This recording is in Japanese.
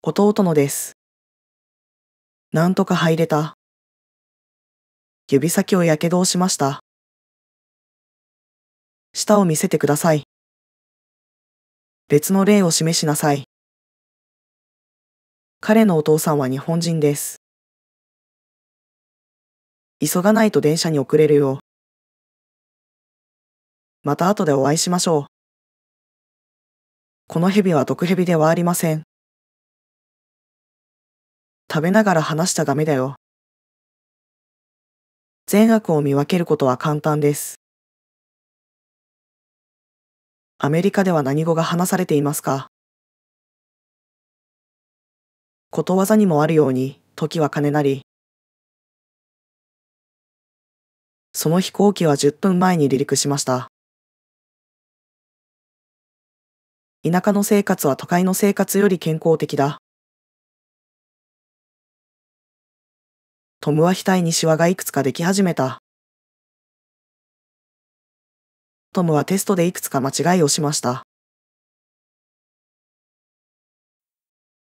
弟のです。なんとか入れた。指先をやけどをしました。舌を見せてください。別の例を示しなさい。彼のお父さんは日本人です。急がないと電車に遅れるよ。また後でお会いしましょう。この蛇は毒蛇ではありません。食べながら話しちゃダメだよ。善悪を見分けることは簡単です。アメリカでは何語が話されていますかことわざにもあるように、時は金なり。その飛行機は10分前に離陸しました。田舎の生活は都会の生活より健康的だ。トムは額にシワがいくつかでき始めた。トムはテストでいくつか間違いをしました。